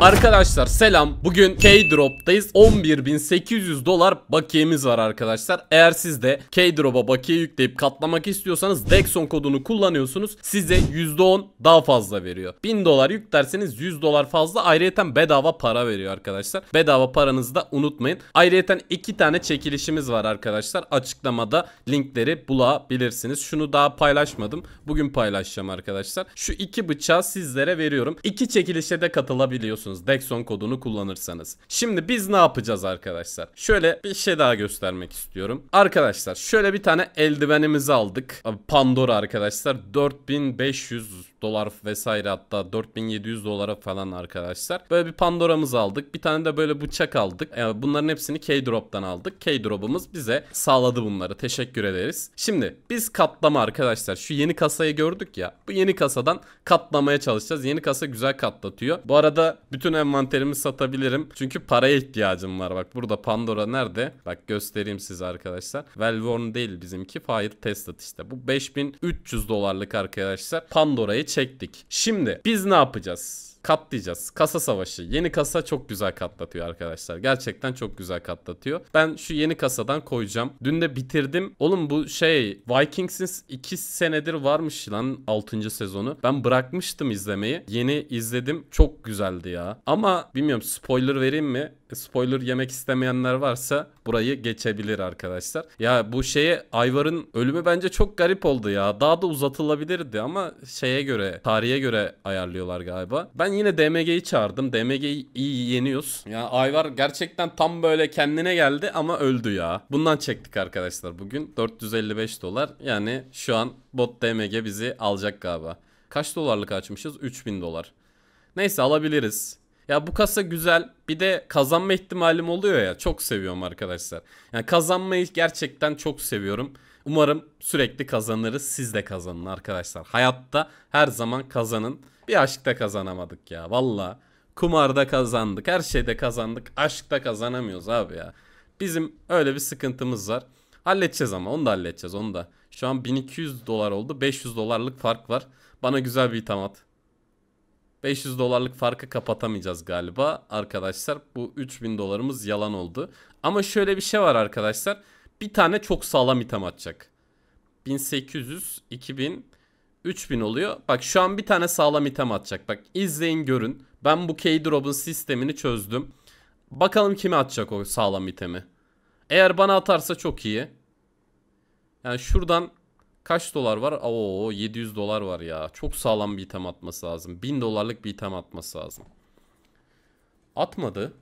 Arkadaşlar selam. Bugün K-Drop'tayız. 11.800 dolar bakiyemiz var arkadaşlar. Eğer sizde de K-Drop'a bakiye yükleyip katlamak istiyorsanız Dexon kodunu kullanıyorsunuz. Size %10 daha fazla veriyor. 1000 dolar yüklerseniz 100 dolar fazla. Ayrıyeten bedava para veriyor arkadaşlar. Bedava paranızı da unutmayın. Ayrıyeten iki tane çekilişimiz var arkadaşlar. Açıklamada linkleri bulabilirsiniz. Şunu daha paylaşmadım. Bugün paylaşacağım arkadaşlar. Şu iki bıçağı sizlere veriyorum. İki çekilişe de katılabiliyorsunuz alabiliyorsunuz Dexon kodunu kullanırsanız. Şimdi biz ne yapacağız arkadaşlar? Şöyle bir şey daha göstermek istiyorum. Arkadaşlar şöyle bir tane eldivenimizi aldık. Pandora arkadaşlar 4500 dolar vesaire hatta 4700 dolara falan arkadaşlar. Böyle bir Pandora'mız aldık. Bir tane de böyle bıçak aldık. Yani bunların hepsini K-Drop'tan aldık. K-Drop'umuz bize sağladı bunları. Teşekkür ederiz. Şimdi biz katlama arkadaşlar. Şu yeni kasayı gördük ya. Bu yeni kasadan katlamaya çalışacağız. Yeni kasa güzel katlatıyor. Bu arada bütün envanterimi satabilirim. Çünkü paraya ihtiyacım var. Bak burada Pandora nerede? Bak göstereyim size arkadaşlar. Wellworn değil bizimki. Fire Tested işte. Bu 5300 dolarlık arkadaşlar. Pandora'yı çektik. Şimdi biz ne yapacağız? katlayacağız. Kasa savaşı. Yeni kasa çok güzel katlatıyor arkadaşlar. Gerçekten çok güzel katlatıyor. Ben şu yeni kasadan koyacağım. Dün de bitirdim. Oğlum bu şey Vikings'in 2 senedir varmış lan 6. sezonu. Ben bırakmıştım izlemeyi. Yeni izledim. Çok güzeldi ya. Ama bilmiyorum spoiler vereyim mi? E, spoiler yemek istemeyenler varsa burayı geçebilir arkadaşlar. Ya bu şeye Ayvar'ın ölümü bence çok garip oldu ya. Daha da uzatılabilirdi ama şeye göre, tarihe göre ayarlıyorlar galiba. Ben yine DMG'yi çağırdım. DMG'yi iyi yeniyoruz. Ya yani Ayvar gerçekten tam böyle kendine geldi ama öldü ya. Bundan çektik arkadaşlar bugün. 455 dolar. Yani şu an bot DMG bizi alacak galiba. Kaç dolarlık açmışız? 3000 dolar. Neyse alabiliriz. Ya bu kasa güzel. Bir de kazanma ihtimalim oluyor ya. Çok seviyorum arkadaşlar. Yani kazanmayı gerçekten çok seviyorum. Umarım sürekli kazanırız. Siz de kazanın arkadaşlar. Hayatta her zaman kazanın. Bir aşkta kazanamadık ya valla. Kumarda kazandık, her şeyde kazandık. Aşkta kazanamıyoruz abi ya. Bizim öyle bir sıkıntımız var. Halledeceğiz ama onu da halledeceğiz onu da. Şu an 1200 dolar oldu. 500 dolarlık fark var. Bana güzel bir itham at. 500 dolarlık farkı kapatamayacağız galiba arkadaşlar. Bu 3000 dolarımız yalan oldu. Ama şöyle bir şey var arkadaşlar. Bir tane çok sağlam item atacak. 1800, 2000, 3000 oluyor. Bak şu an bir tane sağlam item atacak. Bak izleyin görün. Ben bu K-Drop'un sistemini çözdüm. Bakalım kime atacak o sağlam itemi. Eğer bana atarsa çok iyi. Yani şuradan kaç dolar var? Oo 700 dolar var ya. Çok sağlam bir item atması lazım. 1000 dolarlık bir item atması lazım. Atmadı.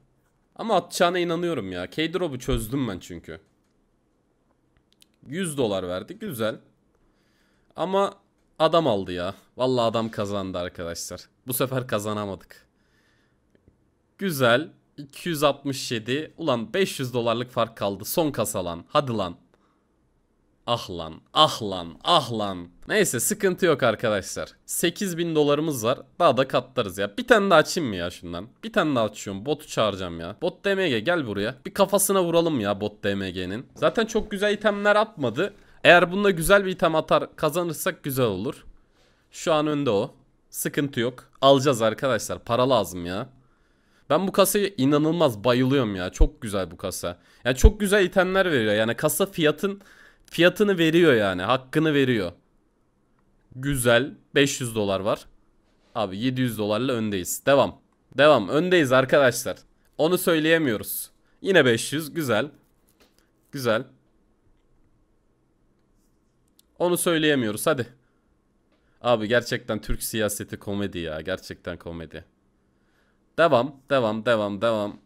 Ama atacağına inanıyorum ya. K-Drop'u çözdüm ben çünkü. 100 dolar verdi. Güzel. Ama Adam aldı ya. Vallahi adam kazandı arkadaşlar. Bu sefer kazanamadık. Güzel. 267. Ulan 500 dolarlık fark kaldı. Son kasa Hadi lan. Ah lan. Ah lan. Ah lan. Neyse sıkıntı yok arkadaşlar. 8000 dolarımız var. Daha da katlarız ya. Bir tane daha açayım mı ya şundan? Bir tane daha açıyorum. Botu çağıracağım ya. Bot DMG gel buraya. Bir kafasına vuralım ya bot DMG'nin. Zaten çok güzel itemler atmadı. Eğer bununla güzel bir item atar kazanırsak güzel olur. Şu an önde o. Sıkıntı yok. Alacağız arkadaşlar. Para lazım ya. Ben bu kasaya inanılmaz bayılıyorum ya. Çok güzel bu kasa. Yani çok güzel itemler veriyor. Yani kasa fiyatın fiyatını veriyor yani. Hakkını veriyor. Güzel. 500 dolar var. Abi 700 dolarla öndeyiz. Devam. Devam. Öndeyiz arkadaşlar. Onu söyleyemiyoruz. Yine 500. Güzel. Güzel. Onu söyleyemiyoruz hadi. Abi gerçekten Türk siyaseti komedi ya. Gerçekten komedi. Devam, devam, devam, devam.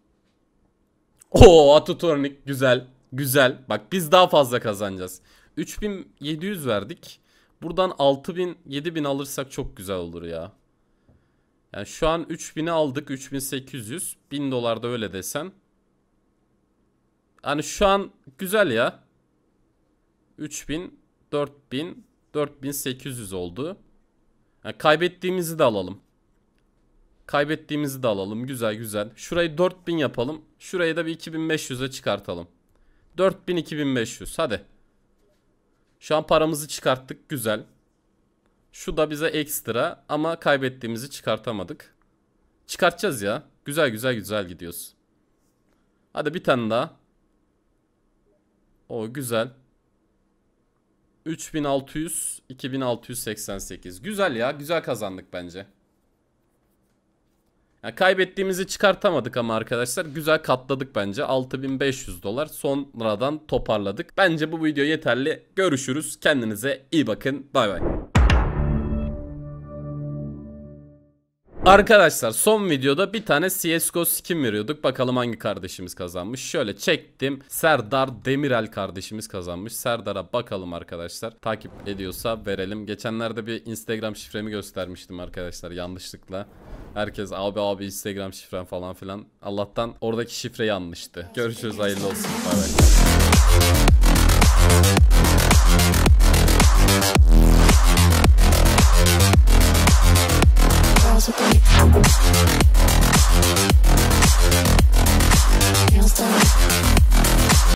Oo atatürk güzel. Güzel. Bak biz daha fazla kazanacağız. 3700 verdik. Buradan 6000 7000 alırsak çok güzel olur ya. Yani şu an 3000'i aldık. 3800. 1000 dolar da öyle desen. Hani şu an güzel ya. 3000 4000 4800 oldu. Yani kaybettiğimizi de alalım. Kaybettiğimizi de alalım. Güzel güzel. Şurayı 4000 yapalım. Şurayı da bir 2500'e çıkartalım. 4000 2500 hadi. Şu an paramızı çıkarttık güzel. Şu da bize ekstra ama kaybettiğimizi çıkartamadık. Çıkartacağız ya. Güzel güzel güzel gidiyoruz. Hadi bir tane daha. O güzel. 3600 2688. Güzel ya. Güzel kazandık bence. Yani kaybettiğimizi çıkartamadık ama arkadaşlar güzel katladık bence. 6500 dolar sonradan toparladık. Bence bu video yeterli. Görüşürüz. Kendinize iyi bakın. Bay bay. Arkadaşlar son videoda bir tane CSGO skin veriyorduk. Bakalım hangi kardeşimiz kazanmış. Şöyle çektim. Serdar Demirel kardeşimiz kazanmış. Serdar'a bakalım arkadaşlar. Takip ediyorsa verelim. Geçenlerde bir Instagram şifremi göstermiştim arkadaşlar yanlışlıkla. Herkes abi abi Instagram şifrem falan filan. Allah'tan oradaki şifre yanlıştı. Görüşürüz hayırlı olsun. Bye bye.